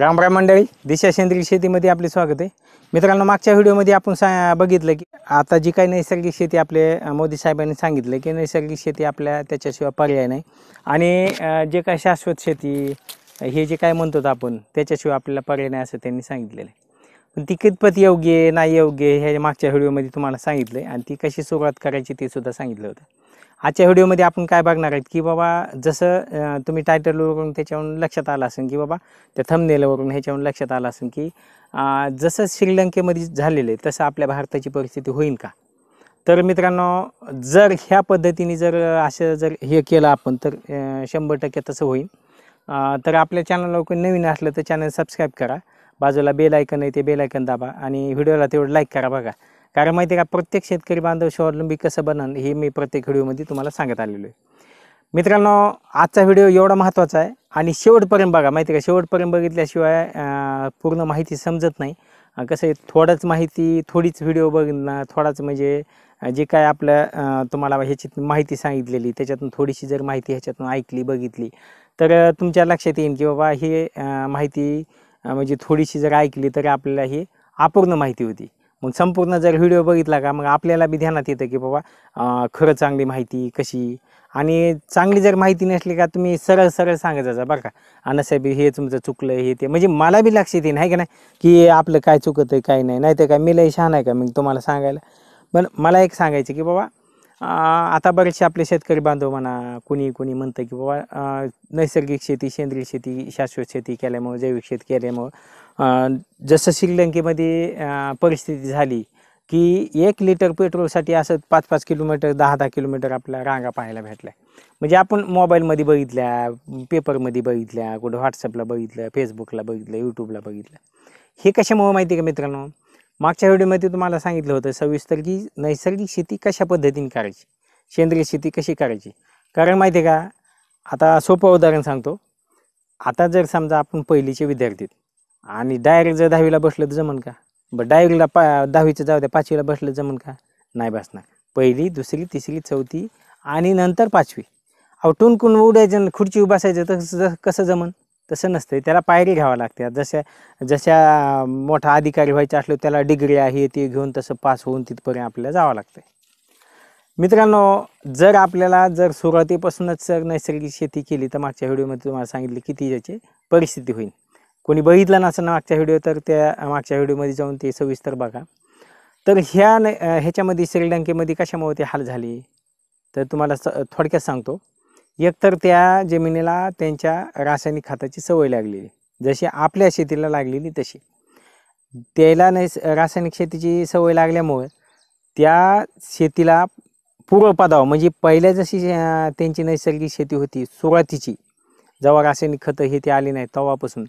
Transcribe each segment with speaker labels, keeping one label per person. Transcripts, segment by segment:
Speaker 1: रामराम मंडळी दिशा सेंद्रिय शेतीमध्ये आपले स्वागत आहे मित्रांनो मागच्या व्हिडिओमध्ये आपण सा बघितलं की आता जी काही नैसर्गिक शेती आपले मोदी साहेबांनी सांगितलं की नैसर्गिक शेती आपल्या त्याच्याशिवाय पर्याय नाही आणि जे काय शाश्वत शेती हे जे काय म्हणतो आपण त्याच्याशिवाय आपल्याला पर्याय नाही असं त्यांनी सांगितलेलं आहे पण ती कितपत योग्य नाही योग्य हे मागच्या व्हिडिओमध्ये तुम्हाला सांगितलं आहे आणि ती कशी सुरुवात करायची ते सुद्धा सांगितलं होतं आजच्या व्हिडिओमध्ये आपण काय बघणार आहेत की बाबा जसं तुम्ही टायटलवरून त्याच्यावरून लक्षात आलं असेल की बाबा त्या थमनेलवरून ह्याच्यावरून लक्षात आलं असेल की जसं श्रीलंकेमध्ये झालेलं आहे तसं आपल्या भारताची परिस्थिती होईल का तर मित्रांनो जर ह्या पद्धतीने जर असं जर हे केलं आपण तर शंभर टक्के तसं होईल तर आपल्या चॅनल कोणी नवीन असलं तर चॅनल सबस्क्राईब करा बाजूला बेल आयकन आहे ते बेल आयकन दाबा आणि व्हिडिओला तेवढं लाईक करा बघा कारण माहिती आहे का प्रत्येक शेतकरी बांधव स्वावलंबी कसं बनन हे मी प्रत्येक व्हिडिओमध्ये तुम्हाला सांगत आलेलो आहे मित्रांनो आजचा व्हिडिओ एवढा महत्त्वाचा आहे आणि शेवटपर्यंत बघा माहिती आहे का शेवटपर्यंत बघितल्याशिवाय पूर्ण माहिती समजत नाही कसं आहे थोडंच माहिती थोडीच व्हिडिओ बघणं थोडाच म्हणजे जे काय आपलं तुम्हाला ह्याची माहिती सांगितलेली त्याच्यातून थोडीशी जर माहिती ह्याच्यातून ऐकली बघितली तर तुमच्या लक्षात येईल की बाबा हे माहिती म्हणजे थोडीशी जर ऐकली तर आपल्याला ही अपूर्ण माहिती होती मग संपूर्ण जर व्हिडिओ बघितला का मग आपल्याला बी ध्यानात येतं की बाबा खरं चांगली माहिती कशी आणि चांगली जर माहिती नसली का तुम्ही सरळ सरळ सांगत जा बरं का अनसाहेब हे तुमचं चुकलं हे ते म्हणजे मला बी लक्षात येईल नाही का नाही की आपलं काय चुकत आहे काय नाही नाही तर काय मी लई शहाण आहे का मग तुम्हाला सांगायला पण मला एक सांगायचं की बाबा आता बरेचसे आपले शेतकरी बांधव म्हणा कुणी कुणी म्हणतं की बाबा नैसर्गिक शेती सेंद्रिय शेती शाश्वत शेती केल्यामुळं जैविक शेती केल्यामुळं जसं श्रीलंकेमध्ये परिस्थिती झाली की एक लिटर पेट्रोलसाठी असं पाच पाच किलोमीटर दहा दहा किलोमीटर आपल्या रांगा पाहायला भेटल्या म्हणजे आपण मोबाईलमध्ये बघितल्या पेपरमध्ये बघितल्या कुठं व्हॉट्सअपला बघितलं फेसबुकला बघितलं यूट्यूबला बघितलं हे कशामुळे माहिती आहे का मित्रांनो मागच्या व्हिडिओमध्ये तुम्हाला सांगितलं होतं सविस्तर की नैसर्गिक शेती कशा पद्धतीने करायची सेंद्रिय शेती कशी करायची कारण माहिती आहे का आता सोपं उदाहरण सांगतो आता जर समजा आपण पहिलीचे विद्यार्थी आणि डायरेक्ट जर दहावीला बसलं तर जमन का बरं डायरेक्टला पा दहावीचं जाऊ द्या पाचवीला बसलं जमन का नाही बसणार पहिली दुसरी तिसरी चौथी आणि नंतर पाचवी अहो टुनकून उडायचं खुर्ची बसायचं तसं कसं जमन तसं नसतं त्याला पायरी घ्यावं लागते जशा जशा मोठा अधिकारी व्हायचा असलो त्याला डिग्री आहे ते घेऊन तसं पास होऊन तिथपर्यंत आपल्याला जावं लागतं मित्रांनो जर आपल्याला जर सुरुवातीपासूनच नैसर्गिक शेती केली तर मागच्या व्हिडिओमध्ये तुम्हाला सांगितले किती याची परिस्थिती होईल कोणी बघितला नसेल मागच्या व्हिडिओ तर त्या मागच्या व्हिडिओमध्ये जाऊन ते सविस्तर बघा तर ह्या न ह्याच्यामध्ये श्रीलंकेमध्ये कशामुळे ते हाल झाले तर तुम्हाला स थोडक्यात सांगतो एकतर त्या जमिनीला त्यांच्या रासायनिक खताची सवय लागलेली जशी आपल्या शेतीला लागलेली तशी त्याला नाही रासायनिक शेतीची सवय लागल्यामुळे त्या शेतीला पूर्वपदाव म्हणजे पहिल्या जशी त्यांची नैसर्गिक शेती होती सुरुवातीची जेव्हा रासायनिक खतं हे ते आली नाही तेव्हापासून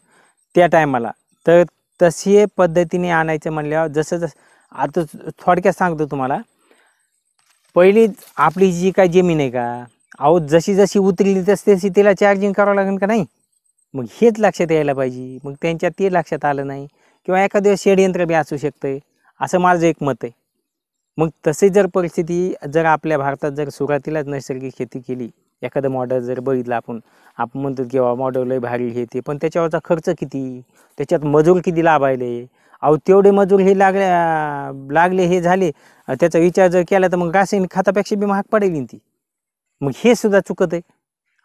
Speaker 1: त्या टायमाला तर तशी पद्धतीने आणायचं म्हणल्यावर जसं जसं आता थोडक्यात सांगतो तुम्हाला पहिली आपली जी काय जमीन आहे का अहो जशी जशी उतरली तशी तशी तिला चार्जिंग करावं लागेल का नाही मग हेच लक्षात यायला पाहिजे मग त्यांच्या ते लक्षात आलं नाही किंवा एखादं षडयंत्र बी असू शकतं असं माझं एक मत आहे मग तसे जर परिस्थिती जर आपल्या भारतात जर सुरुवातीलाच नैसर्गिक शेती केली एखादं मॉडेल जर बघितलं आपण आपण म्हणतो की बाबा मॉडेल लय भारी हे ते पण त्याच्यावरचा खर्च किती त्याच्यात मजूर किती लाभायले अहो तेवढे मजूर हे लागले लागले हे झाले त्याचा विचार जर केला तर मग रासायनिक खातापेक्षा बी महाग पडेल ती मग हे सुद्धा चुकत आहे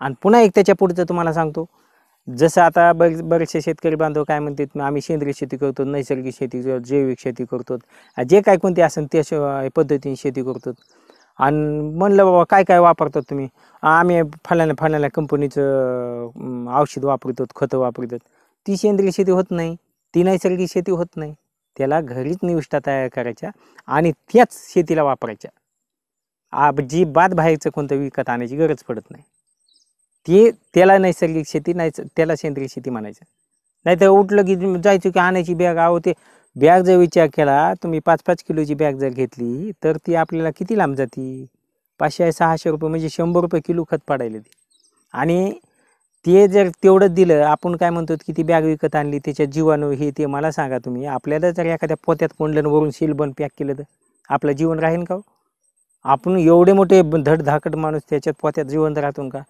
Speaker 1: आणि पुन्हा एक त्याच्या पुढचं तुम्हाला सांगतो जसं आता बरेच बरेचसे शेतकरी बांधव काय म्हणतात आम्ही सेंद्रिय शेती करतो नैसर्गिक शेती जैविक शेती करतो जे काय कोणते असेल त्या पद्धतीने शेती करतो आणि म्हणलं बाबा काय काय वापरतात तुम्ही आम्ही फळ्याला फळ्याला कंपनीचं औषध वापरतो खतं वापरतात ती सेंद्रिय शेती होत नाही ती नैसर्गिक शेती होत नाही त्याला घरीच निविष्ठा तयार करायच्या आणि त्याच शेतीला वापरायच्या आप जी बाद बाहेरचं कोणतं विकत आणायची गरज पडत नाही ते त्याला नैसर्गिक शेती नाही त्याला सेंद्रिय शेती म्हणायचं नाही तर उठलं की जायचं की आणायची बॅग आहो ते बॅग जर विचार केला तुम्ही पाच पाच किलोची बॅग जर घेतली तर ती आपल्याला किती लांब जाती पाचशे सहाशे रुपये म्हणजे शंभर रुपये किलो खत पाडायला ते आणि ते जर तेवढंच दिलं आपण काय म्हणतो की ती बॅग विकत आणली त्याच्या जीवाणू हे ते मला सांगा तुम्ही आपल्याला जर एखाद्या पोत्यात कोंडलं वरून शिलबन पॅक केलं तर आपलं जीवन राहील का हो? आपण एवढे मोठे धड माणूस त्याच्यात पोत्यात जिवंत राहतो का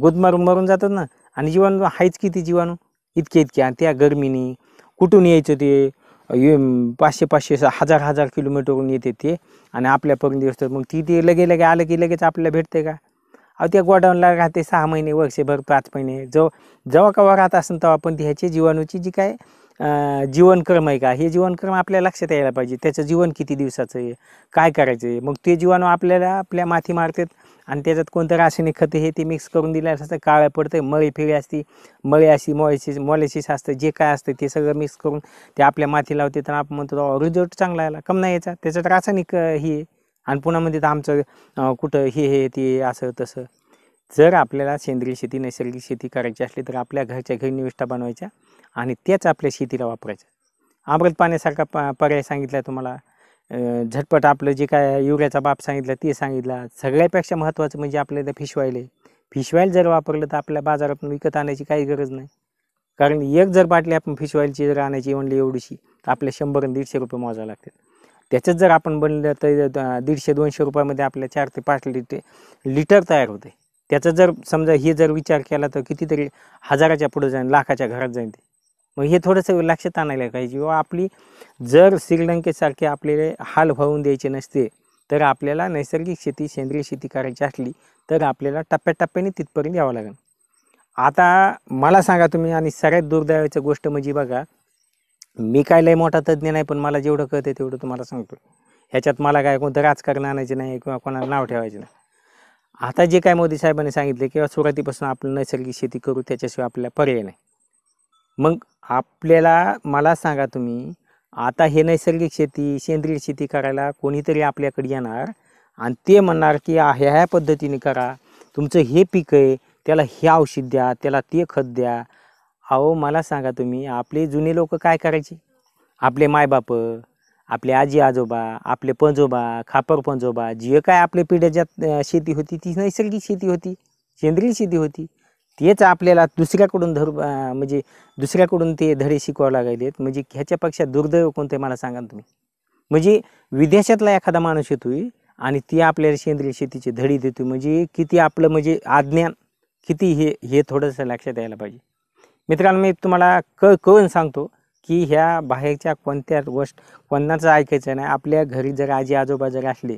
Speaker 1: गुद मारून मरून जातात ना आणि जीवाणू हायच किती जीवाणू इतके इतके आणि त्या गरमीनी कुठून यायचं ते पाचशे पाचशे हजार हजार किलोमीटरवरून येते ते आणि आपल्यापर्यंत असतं मग ती ते लगे लगे आलं की लगेच आपल्याला भेटते का अहो त्या गोडाऊनला राहते सहा महिने वर्षभर पाच महिने जो जेव्हा केव्हा राहत असेल तेव्हा पण ह्याची जीवाणूची जी काय जीवनक्रम आहे का हे जीवनक्रम आपल्या लक्षात यायला पाहिजे त्याचं जीवन किती दिवसाचं आहे काय करायचं आहे मग ते जीवाणू आपल्याला आपल्या माथी मारतात आणि त्याच्यात कोणतं रासायनिक खतं हे ते मिक्स करून दिल्यास असतं काळ्या पडतं मळी फिळी असते मळी अशी मॉलिशिस मॉलिशिस असतं जे काय असतं ते सगळं मिक्स करून ते आपल्या माथी लावते तर आपण म्हणतो रिझल्ट चांगला आला कम नाही याचा त्याच्यात रासायनिक ही आणि पुन्हा तर आमचं कुठं हे हे ते असं तसं जर आपल्याला सेंद्रिय शेती नैसर्गिक शेती करायची असली तर आपल्या घरच्या घरी निविष्ठा बनवायच्या आणि त्याच आपल्या शेतीला वापरायच्या अमृत पाण्यासारखा प पर्याय सांगितला तुम्हाला झटपट आपलं जे काय युरियाचा बाप सांगितला ते सांगितला सगळ्यापेक्षा महत्त्वाचं म्हणजे आहे फिश ऑइल जर वापरलं तर आपल्या बाजारातून विकत आणायची काही गरज नाही कारण एक जर बाटली आपण फिशवायलची जर आणायची म्हणली एवढीशी तर आपल्या शंभर आणि दीडशे रुपये मोजावं लागतात त्याच्यात जर आपण बनलं तर दीडशे दोनशे रुपयामध्ये आपल्या चार ते पाच लिटर लिटर तयार होते त्याचा जर समजा हे जर विचार केला तर कितीतरी हजाराच्या पुढे जाईन लाखाच्या घरात जाईन ते मग हे थोडंसं लक्षात आणायला पाहिजे व आपली जर श्रीलंकेसारखे आपल्याला हाल व्हावून द्यायचे नसते तर आपल्याला नैसर्गिक शेती सेंद्रिय शेती करायची असली तर आपल्याला टप्प्याटप्प्याने तिथपर्यंत यावं लागेल आता मला सांगा तुम्ही आणि सगळ्यात दुर्दैवाची गोष्ट म्हणजे बघा मी काय लय मोठा तज्ज्ञ नाही पण मला जेवढं कळतं तेवढं तुम्हाला सांगतो ह्याच्यात मला काय कोणतं राजकारण आणायचं नाही किंवा कोणाला नाव ठेवायचं नाही आता जे काय मोदी साहेबांनी सांगितले किंवा सुरुवातीपासून आपण नैसर्गिक शेती करू त्याच्याशिवाय आपल्याला पर्याय नाही मग आपल्याला मला सांगा तुम्ही आता हे नैसर्गिक शेती सेंद्रिय शेती करायला कोणीतरी आपल्याकडे येणार आणि ते म्हणणार की ह्या ह्या पद्धतीने करा तुमचं हे पीक आहे त्याला हे औषध द्या त्याला ते खत द्या अहो मला सांगा तुम्ही आपले जुने लोक काय करायचे आपले मायबाप आपले आजी आजोबा आपले पंजोबा खापर पंजोबा जे काय आपल्या पिढ्याच्यात शेती होती ती नैसर्गिक शेती होती सेंद्रिय शेती होती तेच आपल्याला दुसऱ्याकडून धर म्हणजे दुसऱ्याकडून ते धडे शिकवावं लागलेत म्हणजे ह्याच्यापेक्षा दुर्दैव कोणते मला सांगा तुम्ही म्हणजे विदेशातला एखादा माणूस येतो आणि ती आपल्याला सेंद्रिय शेतीचे धडे देतो म्हणजे किती आपलं म्हणजे आज्ञान किती हे हे थोडंसं लक्षात यायला पाहिजे मित्रांनो मी तुम्हाला क कळून सांगतो की ह्या बाहेरच्या कोणत्या गोष्ट कोणाच ऐकायचं नाही आपल्या घरी जर आजी आजोबा जर असले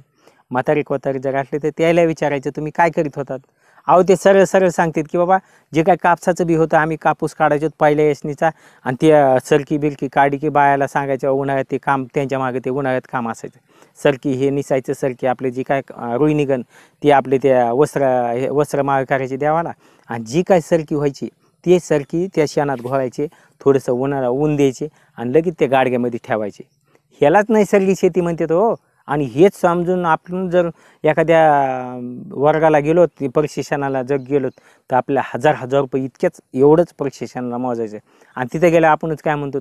Speaker 1: म्हातारी कोतारी जर असले तर त्याला विचारायचं तुम्ही काय करीत होतात अहो ते सरळ सरळ सांगतात की बाबा जे काय कापसाचं बी होतं आम्ही कापूस काढायचो पहिल्या यशनीचा आणि ते सरकी बिलकी काढी की बायाला सांगायचं उन्हाळ्यात ते काम त्यांच्या मागे ते उन्हाळ्यात काम असायचं सरकी हे निसायचं सरकी आपले जी काय रुईनिगन ती आपले त्या वस्त्र वस्त्र मागे करायची देवाला आणि जी काय सरकी व्हायची सारखी त्या शेणात घोळायचे थोडंसं उन्हाळा ऊन द्यायचे आणि लगेच ते गाडग्यामध्ये ठेवायचे ह्यालाच नैसर्गिक शेती म्हणते हो आणि हेच समजून आपण जर एखाद्या वर्गाला गेलो प्रशिक्षणाला जग गेलोत तर आपल्या हजार हजार रुपये इतक्याच एवढंच प्रशिक्षणाला मोजायचं आणि तिथे गेल्या आपणच काय म्हणतो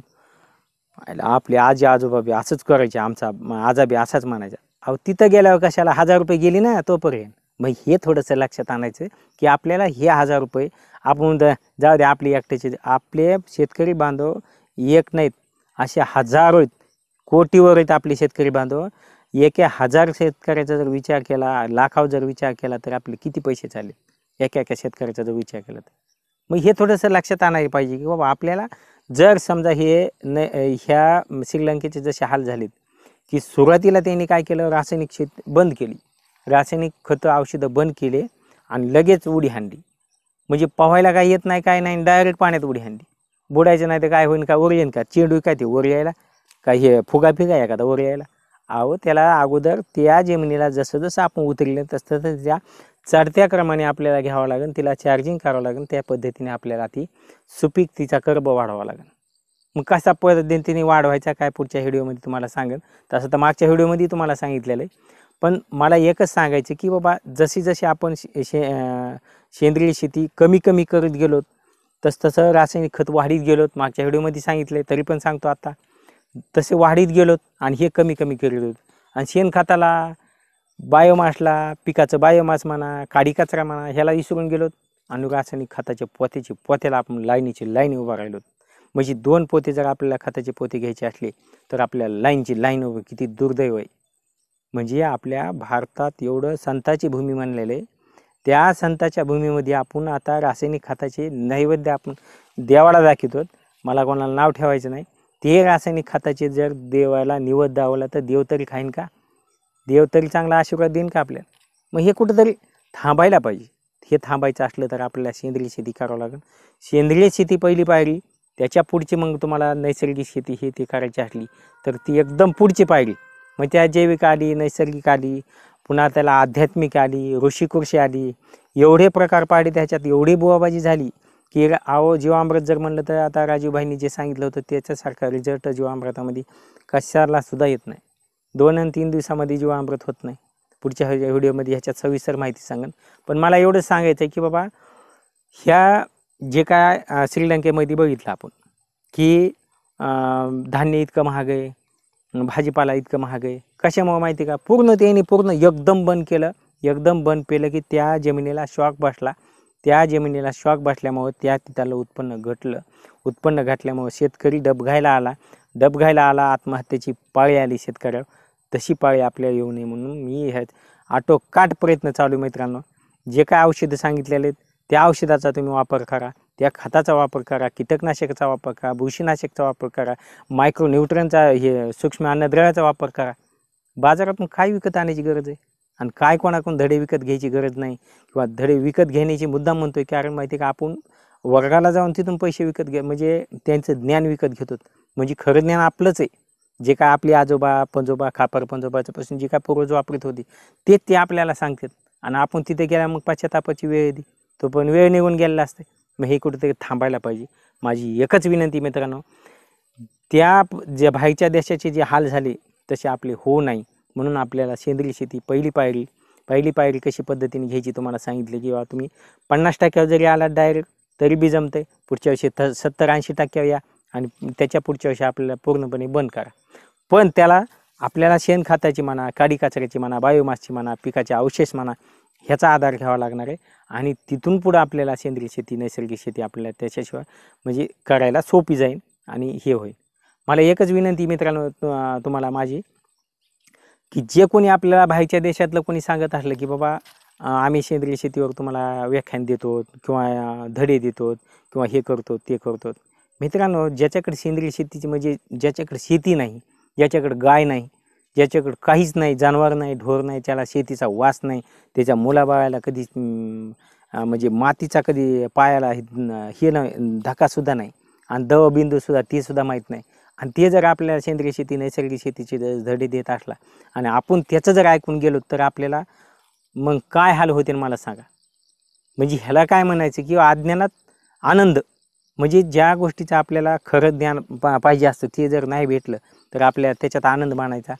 Speaker 1: आपले आजी आजोबा बी असंच करायचे आमचा आजा बी असाच म्हणायचा अहो तिथं गेल्यावर कशाला हजार रुपये गेली ना तोपर्यंत मग हे थोडंसं लक्षात आणायचं की आपल्याला हे हजार रुपये आपण जाऊ दे आपली एकट्याचे आपले शेतकरी बांधव एक नाहीत असे हजारो आहेत कोटीवर आहेत आपले शेतकरी बांधव एके हजार शेतकऱ्याचा जर विचार केला लाखावर जर विचार केला तर आपले किती पैसे चालले एका एका शेतकऱ्याचा जर विचार केला तर मग हे थोडंसं लक्षात आणायला पाहिजे की बाबा आपल्याला जर समजा हे न ह्या श्रीलंकेचे जसे हाल झालेत की सुरुवातीला त्यांनी काय केलं रासायनिक शेत बंद केली रासायनिक खतं औषधं बंद केले आणि लगेच उडी हांडली म्हणजे पोहायला काय येत नाही काय नाही डायरेक्ट पाण्यात उडी हांडी बुडायचं नाही तर काय होईल का ओर येईन का चेंडू काय ते ओर यायला काय हे फुगा फिगा एखादा ओर यायला अहो त्याला अगोदर त्या जमिनीला जसं जसं आपण उतरले तसं तसं त्या चढत्या क्रमाने आपल्याला घ्यावं लागेल तिला चार्जिंग करावं लागेल त्या पद्धतीने आपल्याला ती सुपीक तिचा कर्ब वाढवावा लागेल मग कसा पद्धतीने वाढवायचा काय पुढच्या व्हिडिओमध्ये तुम्हाला सांगेल तसं तर मागच्या व्हिडिओमध्ये तुम्हाला सांगितलेलं आहे पण मला एकच सांगायचं की बाबा जशी जशी आपण शे सेंद्रिय शेती कमी कमी करत गेलोत तसं रासायनिक खत वाढीत गेलोत मागच्या व्हिडिओमध्ये सांगितलं तरी पण सांगतो आता तसे वाढीत गेलोत आणि हे कमी कमी करत होत आणि शेणखताला बायोमासला पिकाचं बायोमास म्हणा काडी कचरा म्हणा ह्याला विसरून गेलोत आणि रासायनिक खताच्या पोत्याची पोत्याला आपण लाईनीची लाईन उभा राहिलोत म्हणजे दोन पोते जर आपल्याला खताचे पोते घ्यायचे असले तर आपल्या लाईनची लाईन उभं किती दुर्दैव आहे म्हणजे आपल्या भारतात एवढं संताची भूमी मानलेलं आहे त्या संताच्या भूमीमध्ये आपण आता रासायनिक खताचे नैवेद्य आपण देवाला दाखवतो मला कोणाला नाव ठेवायचं नाही ते रासायनिक खताचे जर देवाला निवद दावला तर देव तरी खाईन का देव तरी चांगला आशीर्वाद देईन का आपल्याला मग हे कुठंतरी थांबायला पाहिजे हे थांबायचं असलं तर आपल्याला सेंद्रिय शेती करावं लागेल सेंद्रिय शेती पहिली पाहिली त्याच्या पुढची मग तुम्हाला नैसर्गिक शेती हे ती करायची असली तर ती एकदम पुढची पाहिली मग त्या जैविक आली नैसर्गिक आली पुन्हा त्याला आध्यात्मिक आली ऋषिकुर्शी आली एवढे प्रकार पाडे त्याच्यात एवढी बुवाबाजी झाली की आहो जीवामृत जर म्हणलं तर आता राजूभाईंनी जे सांगितलं होतं त्याच्यासारखं रिझल्ट जीवामृतामध्ये कशाला सुद्धा येत नाही दोन आणि तीन दिवसामध्ये जीवामृत होत नाही पुढच्या व्हिडिओमध्ये ह्याच्यात सविस्तर माहिती सांगेन पण मला एवढंच सांगायचं आहे की बाबा ह्या जे काय श्रीलंकेमध्ये बघितलं आपण की धान्य इतकं महाग आहे भाजीपाला इतकं महाग आहे कशामुळं माहिती का पूर्ण त्यांनी पूर्ण एकदम बंद केलं एकदम बंद केलं की त्या जमिनीला शॉक बसला त्या जमिनीला शॉक बसल्यामुळं त्या त्याला उत्पन्न घटलं उत्पन्न घटल्यामुळं शेतकरी डबघायला आला डबघायला आला आत्महत्येची पाळी आली शेतकऱ्यावर तशी पाळी आपल्या येऊ नये म्हणून मी ह्या आटोकाट प्रयत्न चालू मित्रांनो जे काय औषधं सांगितलेले आहेत त्या औषधाचा तुम्ही वापर करा त्या खताचा वापर करा कीटकनाशकाचा वापर करा बुरशीनाशकचा वापर करा मायक्रोन्यूट्रनचा हे सूक्ष्म अन्नद्रव्याचा वापर करा बाजारातून काय विकत आणायची गरज आहे आणि काय कोणाकडून धडे विकत घ्यायची गरज नाही किंवा धडे विकत घेण्याची मुद्दा म्हणतोय कारण माहिती आहे का आपण वर्गाला जाऊन तिथून पैसे विकत घे म्हणजे त्यांचं ज्ञान विकत घेतो म्हणजे खरं ज्ञान आपलंच आहे जे काय आपले आजोबा पंजोबा खापर पासून जे काय पूर्वज वापरत होती ते ते आपल्याला सांगतात आणि आपण तिथे गेल्या मग तापाची वेळ येते तो पण वेळ निघून गेलेला असते मग हे कुठेतरी थांबायला पाहिजे माझी एकच विनंती मित्रांनो त्या ज्या बाहेरच्या देशाचे जे हाल झाले तसे आपले होऊ नाही म्हणून आपल्याला सेंद्रिय शेती पहिली पायरी पहिली पायरी कशी पद्धतीने घ्यायची तुम्हाला सांगितले की तुम्ही पन्नास टक्क्यावर जरी आलात डायरेक्ट तरी बी जमते पुढच्या वर्षी थ सत्तर ऐंशी टक्क्यावर या आणि त्याच्या पुढच्या वर्षी आपल्याला पूर्णपणे बंद करा पण त्याला आपल्याला शेणखताची म्हणा काडी कचऱ्याची म्हणा बायोमासची म्हणा पिकाचे अवशेष म्हणा ह्याचा आधार घ्यावा लागणार आहे आणि तिथून पुढं आपल्याला सेंद्रिय शेती नैसर्गिक शेती आपल्याला त्याच्याशिवाय म्हणजे करायला सोपी जाईल आणि हे होईल मला एकच विनंती मित्रांनो तुम्हाला माझी की जे कोणी आपल्याला बाहेरच्या देशातलं कोणी सांगत असलं की बाबा आम्ही सेंद्रिय शेतीवर तुम्हाला व्याख्यान देतो किंवा धडे देतो किंवा हे करतो ते करतो मित्रांनो ज्याच्याकडे सेंद्रिय शेतीची म्हणजे ज्याच्याकडे शेती नाही ज्याच्याकडे गाय नाही ज्याच्याकडे काहीच नाही जनावर नाही ढोर नाही त्याला शेतीचा वास नाही त्याच्या मुलाबाळाला कधी म्हणजे मातीचा कधी पायाला हे नाही सुद्धा नाही आणि दवबिंदूसुद्धा तीसुद्धा माहीत नाही आणि ते जर आपल्याला सेंद्रिय शेती नैसर्गिक शेतीची धडे देत असला आणि आपण त्याचं जर ऐकून गेलो तर आपल्याला मग काय हाल होते मला सांगा म्हणजे ह्याला काय म्हणायचं की अज्ञानात आनंद म्हणजे ज्या गोष्टीचं आपल्याला खरं ज्ञान पाहिजे असतं ते जर नाही भेटलं तर आपल्या त्याच्यात आनंद मानायचा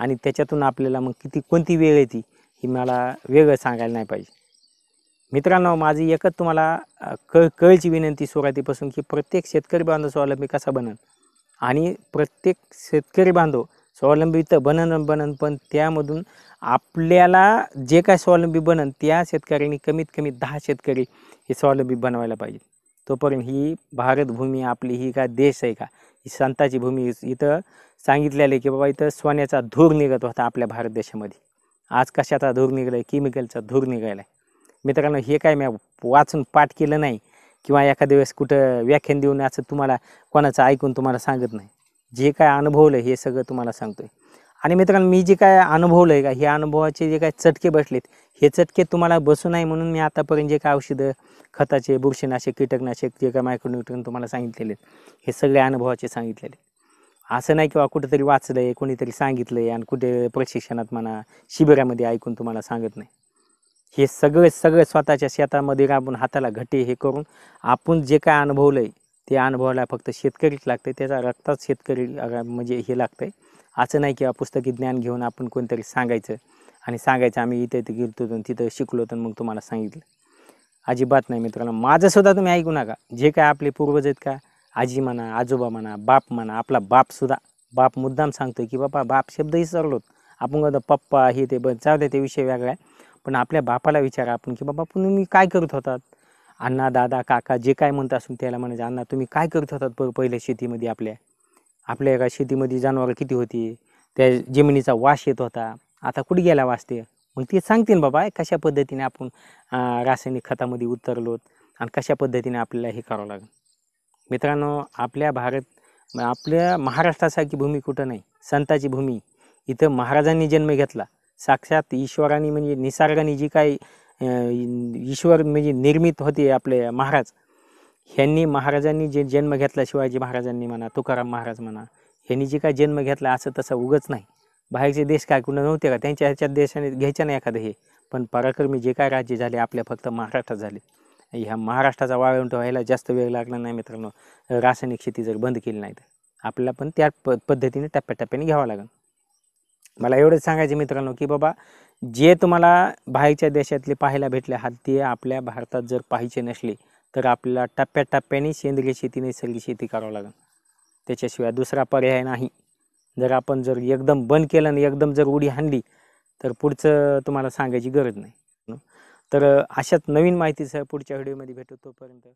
Speaker 1: आणि त्याच्यातून आपल्याला मग किती कोणती वेळ येते ही मला वेगळं सांगायला नाही पाहिजे मित्रांनो माझी एकच तुम्हाला क कळची विनंती सुरुवातीपासून की प्रत्येक शेतकरी बांधव स्वावलंबी कसा बनन आणि प्रत्येक शेतकरी बांधव स्वावलंबी तर बनन बनन पण त्यामधून आपल्याला जे काय स्वावलंबी बनन त्या शेतकऱ्यांनी कमीत कमी दहा शेतकरी हे स्वावलंबी बनवायला पाहिजे तोपर्यंत ही भारतभूमी आपली ही का देश आहे का ही संताची भूमी इथं सांगितलेली आहे की बाबा इथं सोन्याचा धूर निघत होता आपल्या भारत देशामध्ये आज कशाचा धूर निघाला आहे केमिकलचा धूर निघाला आहे मित्रांनो हे काय मी वाचून पाठ केलं नाही किंवा एखाद्या वेळेस कुठं व्याख्यान देऊन असं तुम्हाला कोणाचं ऐकून तुम्हाला सांगत नाही जे काय अनुभवलं हे सगळं तुम्हाला आहे आणि मित्रांनो मी जे काय अनुभवलं आहे का हे अनुभवाचे जे काय चटके बसलेत हे चटके तुम्हाला बसू नाही म्हणून मी आतापर्यंत जे काय औषधं खताचे बुरशीनाशक कीटकनाशक जे काय मायक्रोन्युट्रन तुम्हाला सांगितलेले हे सगळे अनुभवाचे सांगितलेले असं नाही किंवा कुठेतरी वाचलं आहे कोणीतरी सांगितलं आहे आणि कुठे प्रशिक्षणात म्हणा शिबिरामध्ये ऐकून तुम्हाला सांगत नाही हे सगळे सगळे स्वतःच्या शेतामध्ये राबून हाताला घटे हे करून आपण जे काय अनुभवलं आहे ते अनुभवायला फक्त शेतकरीच लागतं त्याचा रक्ताच शेतकरी म्हणजे हे लागतं आहे असं नाही किंवा पुस्तकी ज्ञान घेऊन आपण कोणतरी सांगायचं आणि सांगायचं आम्ही इथे इथे गेलो होतो तिथं शिकलो होतो मग तुम्हाला सांगितलं अजिबात नाही मित्रांनो माझंसुद्धा तुम्ही ऐकू नका जे काय आपले पूर्वज आहेत का आजी म्हणा आजोबा म्हणा बाप म्हणा आपला बापसुद्धा बाप मुद्दाम सांगतो की बाबा बाप शब्दही सरलोत आपण पप्पा हे ते ब चालते ते विषय वेगळा आहे पण आपल्या बापाला विचारा आपण की बाबा तुम्ही काय करत होतात अण्णा दादा काका जे काय म्हणत असून त्याला म्हणायचं अण्णा तुम्ही काय करत होतात प पहिल्या शेतीमध्ये आपल्या आपल्या एका शेतीमध्ये जनावर किती होती त्या जमिनीचा वास येत होता आता कुठे गेला वासते मग ते सांगतील बाबा कशा पद्धतीने आपण रासायनिक खतामध्ये उतरलोत आणि कशा पद्धतीने आपल्याला हे करावं लागेल मित्रांनो आपल्या भारत आपल्या महाराष्ट्रासारखी भूमी कुठं नाही संताची भूमी इथं महाराजांनी जन्म घेतला साक्षात ईश्वराने म्हणजे निसर्गाने जी काही ईश्वर म्हणजे निर्मित होते आपले महाराज ह्यांनी महाराजांनी जे जन्म घेतला शिवाजी महाराजांनी म्हणा तुकाराम महाराज म्हणा ह्यांनी जे काय जन्म घेतला असं तसं उगच नाही बाहेरचे देश काय कुणा नव्हते का त्यांच्या ह्याच्यात देशाने घ्यायच्या नाही एखादं हे पण पराक्रमी जे काय राज्य झाले आपल्या फक्त महाराष्ट्रात झाले ह्या महाराष्ट्राचा वाळवंट व्हायला जास्त वेळ लागला नाही मित्रांनो रासायनिक शेती जर बंद केली नाही तर आपल्याला पण त्या पद्धतीने टप्प्याटप्प्याने घ्यावं लागेल मला एवढंच सांगायचे मित्रांनो की बाबा जे तुम्हाला बाहेरच्या देशातले पाहायला भेटले आहात ते आपल्या भारतात जर पाहायचे नसले तर आपल्याला टप्प्याटप्प्याने सेंद्रिय शेती नैसर्गिक शेती करावं लागेल त्याच्याशिवाय दुसरा पर्याय नाही जर आपण जर एकदम बंद केलं आणि एकदम जर उडी हाणली तर पुढचं तुम्हाला सांगायची गरज नाही तर अशाच नवीन माहितीसह पुढच्या व्हिडिओमध्ये भेटू तोपर्यंत